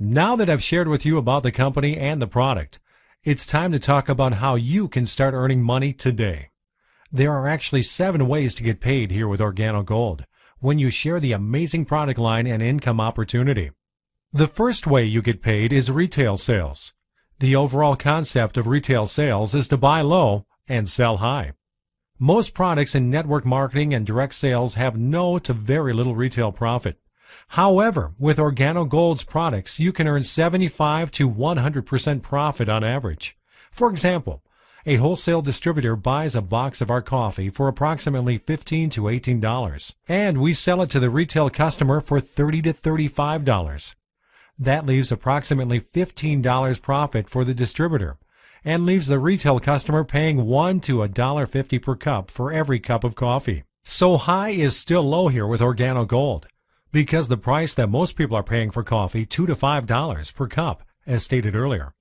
Now that I've shared with you about the company and the product, it's time to talk about how you can start earning money today. There are actually seven ways to get paid here with Organo Gold when you share the amazing product line and income opportunity. The first way you get paid is retail sales. The overall concept of retail sales is to buy low and sell high. Most products in network marketing and direct sales have no to very little retail profit. However, with OrganoGold's products, you can earn 75 to 100% profit on average. For example, a wholesale distributor buys a box of our coffee for approximately $15 to $18, and we sell it to the retail customer for $30 to $35. That leaves approximately $15 profit for the distributor and leaves the retail customer paying 1 to $1.50 per cup for every cup of coffee. So high is still low here with OrganoGold because the price that most people are paying for coffee, 2 to 5 dollars per cup, as stated earlier.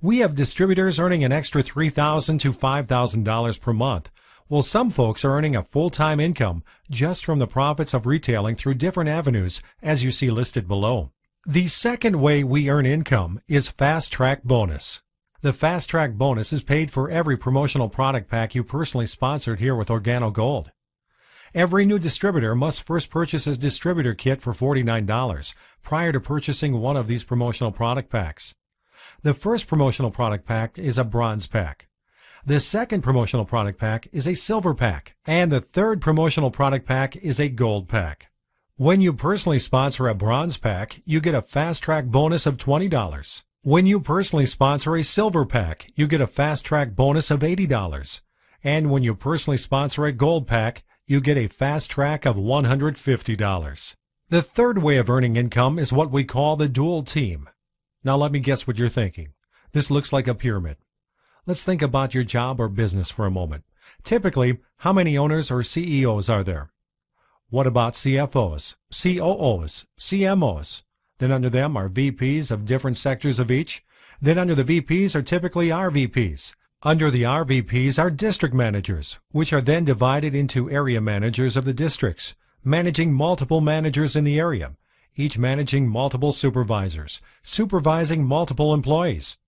We have distributors earning an extra 3,000 to 5,000 dollars per month, while some folks are earning a full-time income just from the profits of retailing through different avenues as you see listed below. The second way we earn income is fast track bonus. The fast track bonus is paid for every promotional product pack you personally sponsored here with Organo Gold. Every new distributor must first purchase a distributor kit for $49 prior to purchasing one of these promotional product packs. The first promotional product pack is a bronze pack. The second promotional product pack is a silver pack. And the third promotional product pack is a gold pack. When you personally sponsor a bronze pack, you get a fast track bonus of $20. When you personally sponsor a silver pack, you get a fast track bonus of $80. And when you personally sponsor a gold pack, you get a fast track of $150. The third way of earning income is what we call the dual team. Now let me guess what you're thinking. This looks like a pyramid. Let's think about your job or business for a moment. Typically, how many owners or CEOs are there? What about CFOs, COOs, CMOs? Then under them are VPs of different sectors of each. Then under the VPs are typically RVPs, under the RVPs are district managers, which are then divided into area managers of the districts, managing multiple managers in the area, each managing multiple supervisors, supervising multiple employees.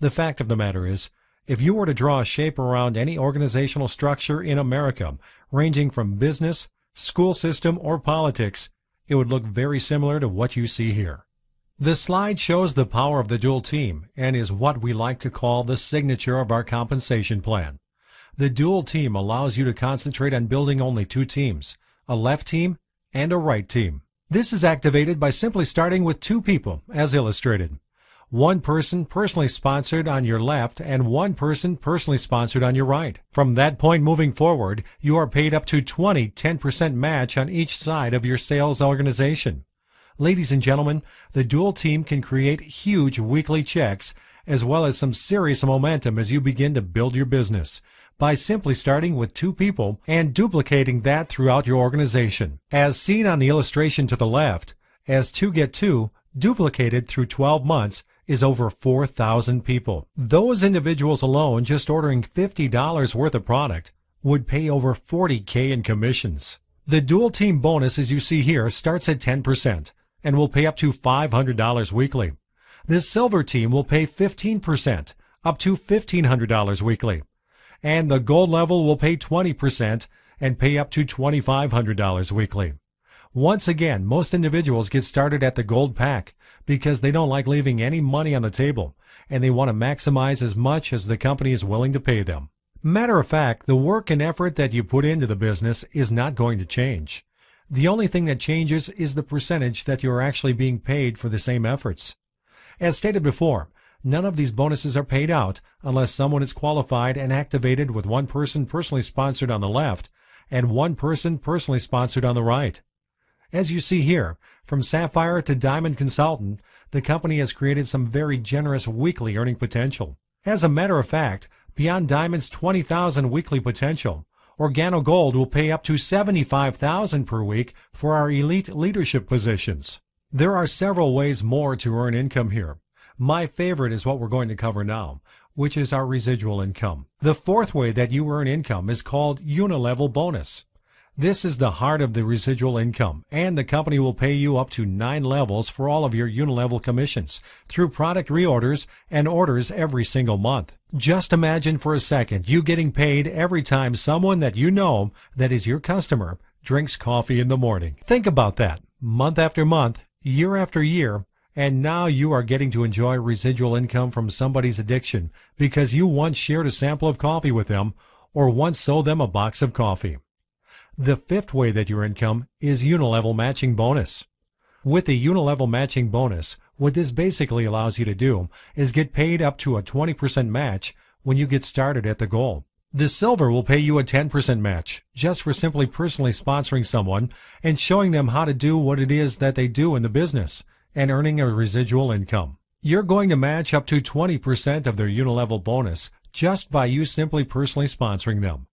The fact of the matter is, if you were to draw a shape around any organizational structure in America, ranging from business, school system, or politics, it would look very similar to what you see here. This slide shows the power of the dual team and is what we like to call the signature of our compensation plan. The dual team allows you to concentrate on building only two teams, a left team and a right team. This is activated by simply starting with two people, as illustrated. One person personally sponsored on your left and one person personally sponsored on your right. From that point moving forward, you are paid up to 20 10% match on each side of your sales organization. Ladies and gentlemen, the dual team can create huge weekly checks as well as some serious momentum as you begin to build your business by simply starting with two people and duplicating that throughout your organization. As seen on the illustration to the left, as 2 get 2 duplicated through 12 months is over 4,000 people. Those individuals alone just ordering $50 worth of product would pay over 40k in commissions. The dual team bonus as you see here starts at 10% and will pay up to $500 weekly. The silver team will pay 15%, up to $1,500 weekly. And the gold level will pay 20% and pay up to $2,500 weekly. Once again, most individuals get started at the gold pack because they don't like leaving any money on the table and they want to maximize as much as the company is willing to pay them. Matter of fact, the work and effort that you put into the business is not going to change. The only thing that changes is the percentage that you are actually being paid for the same efforts. As stated before, none of these bonuses are paid out unless someone is qualified and activated with one person personally sponsored on the left and one person personally sponsored on the right. As you see here, from Sapphire to Diamond Consultant, the company has created some very generous weekly earning potential. As a matter of fact, beyond Diamond's 20,000 weekly potential, OrganoGold will pay up to $75,000 per week for our elite leadership positions. There are several ways more to earn income here. My favorite is what we're going to cover now, which is our residual income. The fourth way that you earn income is called unilevel bonus. This is the heart of the residual income, and the company will pay you up to nine levels for all of your unilevel commissions through product reorders and orders every single month. Just imagine for a second you getting paid every time someone that you know that is your customer drinks coffee in the morning. Think about that. Month after month, year after year, and now you are getting to enjoy residual income from somebody's addiction because you once shared a sample of coffee with them or once sold them a box of coffee. The fifth way that your income is unilevel matching bonus. With the unilevel matching bonus, what this basically allows you to do is get paid up to a 20% match when you get started at the goal. The silver will pay you a 10% match just for simply personally sponsoring someone and showing them how to do what it is that they do in the business and earning a residual income. You're going to match up to 20% of their unilevel bonus just by you simply personally sponsoring them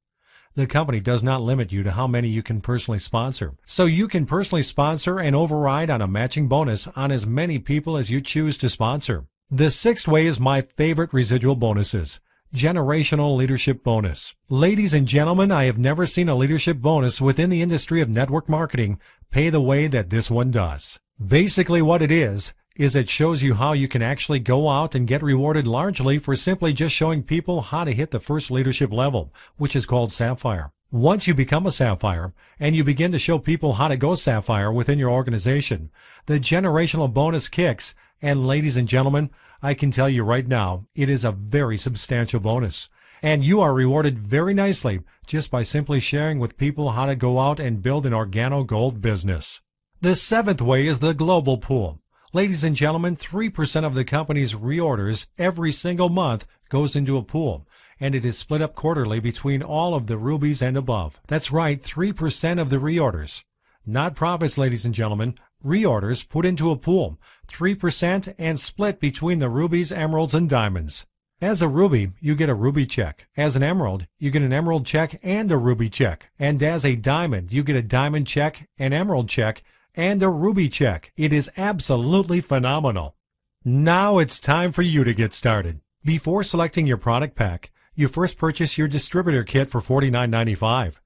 the company does not limit you to how many you can personally sponsor. So you can personally sponsor and override on a matching bonus on as many people as you choose to sponsor. The sixth way is my favorite residual bonuses. Generational Leadership Bonus. Ladies and gentlemen, I have never seen a leadership bonus within the industry of network marketing pay the way that this one does. Basically what it is, is it shows you how you can actually go out and get rewarded largely for simply just showing people how to hit the first leadership level, which is called Sapphire. Once you become a Sapphire and you begin to show people how to go Sapphire within your organization, the generational bonus kicks. And ladies and gentlemen, I can tell you right now, it is a very substantial bonus. And you are rewarded very nicely just by simply sharing with people how to go out and build an organo gold business. The seventh way is the global pool. Ladies and gentlemen, 3% of the company's reorders every single month goes into a pool, and it is split up quarterly between all of the rubies and above. That's right, 3% of the reorders. Not profits, ladies and gentlemen, reorders put into a pool, 3% and split between the rubies, emeralds, and diamonds. As a ruby, you get a ruby check. As an emerald, you get an emerald check and a ruby check. And as a diamond, you get a diamond check, an emerald check, and a Ruby check. It is absolutely phenomenal. Now it's time for you to get started. Before selecting your product pack, you first purchase your distributor kit for $49.95.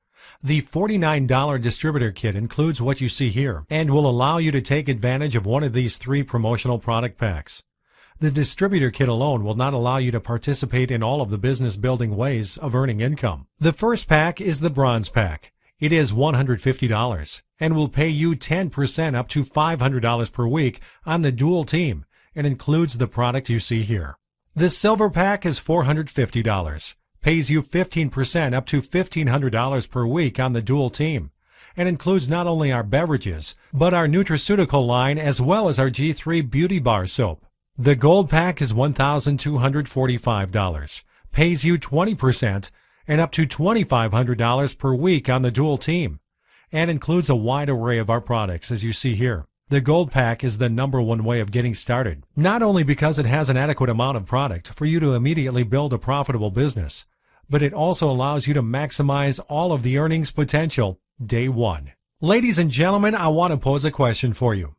The $49 distributor kit includes what you see here and will allow you to take advantage of one of these three promotional product packs. The distributor kit alone will not allow you to participate in all of the business building ways of earning income. The first pack is the bronze pack. It is $150 and will pay you 10% up to $500 per week on the dual team and includes the product you see here. The silver pack is $450, pays you 15% up to $1,500 per week on the dual team and includes not only our beverages, but our nutraceutical line as well as our G3 beauty bar soap. The gold pack is $1,245, pays you 20% and up to $2,500 per week on the dual team, and includes a wide array of our products, as you see here. The Gold Pack is the number one way of getting started, not only because it has an adequate amount of product for you to immediately build a profitable business, but it also allows you to maximize all of the earnings potential day one. Ladies and gentlemen, I want to pose a question for you.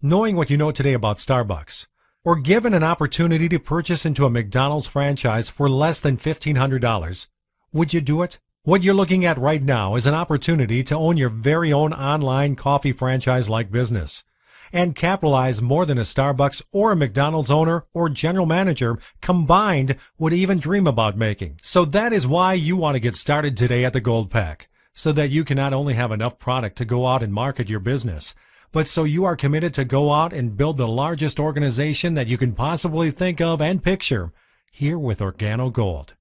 Knowing what you know today about Starbucks, or given an opportunity to purchase into a McDonald's franchise for less than $1,500, would you do it? What you're looking at right now is an opportunity to own your very own online coffee franchise like business and capitalize more than a Starbucks or a McDonald's owner or general manager combined would even dream about making. So that is why you want to get started today at the Gold Pack, so that you can not only have enough product to go out and market your business, but so you are committed to go out and build the largest organization that you can possibly think of and picture here with Organo Gold.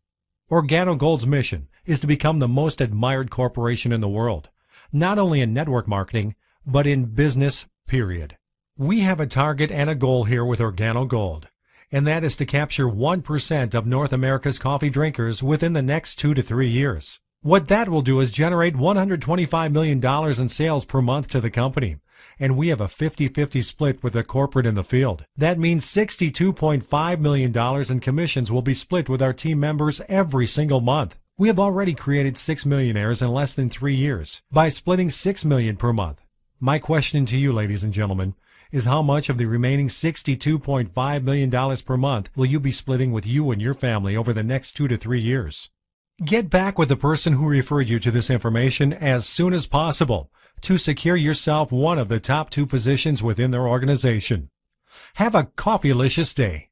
OrganoGold's mission is to become the most admired corporation in the world, not only in network marketing, but in business, period. We have a target and a goal here with OrganoGold, and that is to capture 1% of North America's coffee drinkers within the next two to three years. What that will do is generate $125 million in sales per month to the company, and we have a 50 50 split with the corporate in the field. That means $62.5 million in commissions will be split with our team members every single month. We have already created 6 millionaires in less than three years by splitting 6 million per month. My question to you, ladies and gentlemen, is how much of the remaining $62.5 million per month will you be splitting with you and your family over the next two to three years? Get back with the person who referred you to this information as soon as possible to secure yourself one of the top two positions within their organization. Have a coffeelicious day.